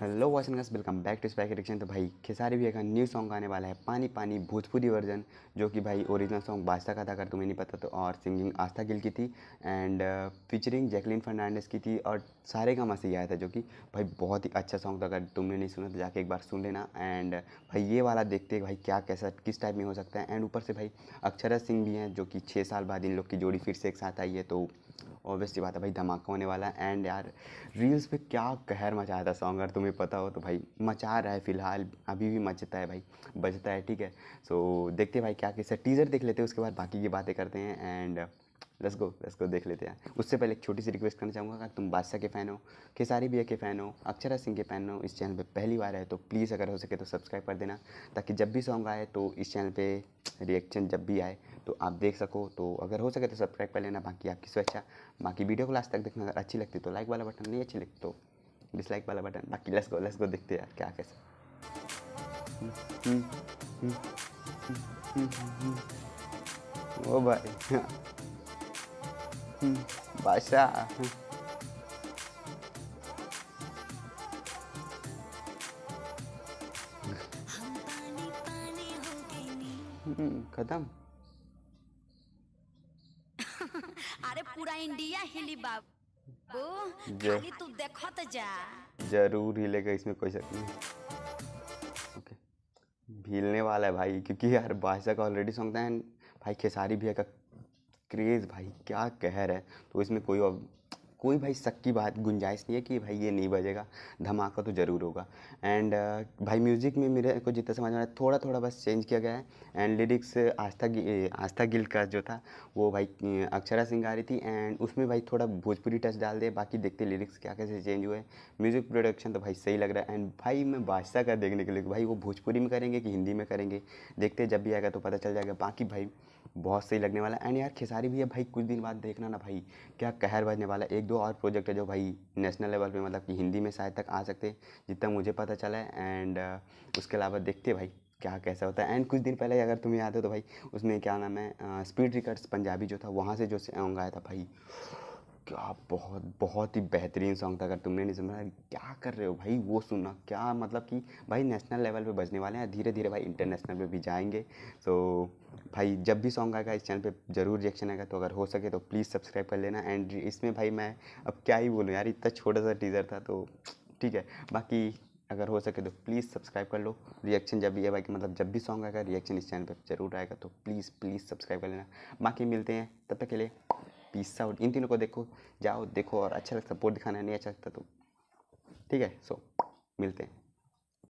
hello watching guys welcome back to spec addiction तो भाई खेसारी भैया का न्यू सॉन्ग आने वाला है पानी पानी भोजपुरी वर्जन जो कि भाई ओरिजिनल सॉन्ग बादशाह का था अगर तुम्हें नहीं पता तो और सिंगिंग आस्था गिल की थी एंड फीचरिंग जैकलिन फर्नांडिस की थी और सारे का मसी आया था जो कि भाई बहुत ही अच्छा सॉन्ग था अगर तुमने नहीं सुना तो जाके एक बार सुन लेना एंड uh, भाई ये वाला देखते भाई क्या कैसा किस टाइप में हो सकता है एंड ऊपर से भाई अक्षरा सिंह भी हैं जो कि छः साल बाद इन लोग की जोड़ी फिर से एक साथ आई है तो ऑब्वियस सी बात है भाई धमाका होने वाला है एंड यार रील्स पे क्या कहर मचाया था सॉन्ग अगर तुम्हें पता हो तो भाई मचा रहा है फ़िलहाल अभी भी मचता है भाई बजता है ठीक है सो देखते भाई क्या कैसे टीज़र देख लेते हैं उसके बाद बाकी की बातें करते हैं and let's go let's go देख लेते हैं उससे पहले एक छोटी सी रिक्वेस्ट करना चाहूँगा अगर तुम बादशाह के फ़ैन हो खेसारी भैया के फ़ैन हो अक्षरा सिंह के फ़ैन हो इस चैनल पे पहली बार है तो प्लीज़ अगर हो सके तो सब्सक्राइब कर देना ताकि जब भी सॉन्ग आए तो इस चैनल पे रिएक्शन जब भी आए तो आप देख सको तो अगर हो सके तो सब्सक्राइब कर लेना बाकी आपकी स्वेच्छा बाकी वीडियो को लास्ट तक देखना अगर अच्छी लगती तो लाइक वाला बटन नहीं अच्छी लगती तो डिसलाइक वाला बटन बाकी लस गो लस गो देखते यार क्या कैसे ओ भाई बादशाह हम्म, खत्म पूरा इंडिया हिली बाबू खाली तू तो जा जरूर हिलेगा इसमें कोई शक नहीं ओके हिलने वाला है भाई क्योंकि यार बादशाह का ऑलरेडी सॉन्ग था भाई खेसारी भैया का क्रेज़ भाई क्या कह रहा है तो इसमें कोई कोई भाई शक की बात गुंजाइश नहीं है कि भाई ये नहीं बजेगा धमाका तो ज़रूर होगा एंड uh, भाई म्यूज़िक में मेरे को जितना समझ में आया थोड़ा थोड़ा बस चेंज किया गया है एंड लिरिक्स आस्था आस्था गिल का जो था वो भाई अक्षरा सिंह आ रही थी एंड उसमें भाई थोड़ा भोजपुरी टच डाल दिया बाकी देखते लिरिक्स क्या कैसे चेंज हुए म्यूज़िक प्रोडक्शन तो भाई सही लग रहा है एंड भाई मैं बादशाह का देखने के लिए भाई वो भोजपुरी में करेंगे कि हिंदी में करेंगे देखते जब भी आएगा तो पता चल जाएगा बाकी भाई बहुत सही लगने वाला एंड यार खेसारी भी है भाई कुछ दिन बाद देखना ना भाई क्या कहर बजने वाला एक दो और प्रोजेक्ट है जो भाई नेशनल लेवल पे मतलब कि हिंदी में शायद तक आ सकते जितना मुझे पता चला है एंड उसके अलावा देखते भाई क्या कैसा होता है एंड कुछ दिन पहले अगर तुम्हें याद हो तो भाई उसमें क्या नाम है स्पीड रिकर्ड्स पंजाबी जो था वहाँ से जो सॉन्ग आया था भाई क्या बहुत बहुत ही बेहतरीन सॉन्ग था अगर तुमने नहीं सुना क्या कर रहे हो भाई वो सुनना क्या मतलब कि भाई नेशनल लेवल पे बजने वाले हैं धीरे धीरे भाई इंटरनेशनल पे भी जाएंगे तो भाई जब भी सॉन्ग आएगा इस चैनल पे ज़रूर रिएक्शन आएगा तो अगर हो सके तो प्लीज़ सब्सक्राइब कर लेना एंड इसमें भाई मैं अब क्या ही बोलूँ यार इतना छोटा सा टीज़र था तो ठीक है बाकी अगर हो सके तो प्लीज़ सब्सक्राइब कर लो रिएक्शन जब भी है भाई कि मतलब जब भी सॉन्ग आएगा रिएक्शन इस चैनल पर जरूर आएगा तो प्लीज़ प्लीज़ सब्सक्राइब कर लेना बाकी मिलते हैं तब तक के लिए पिज्ज़ा और इन तीनों को देखो जाओ देखो और अच्छा लगता बोर्ड दिखाना नहीं अच्छा लगता तो ठीक है सो मिलते हैं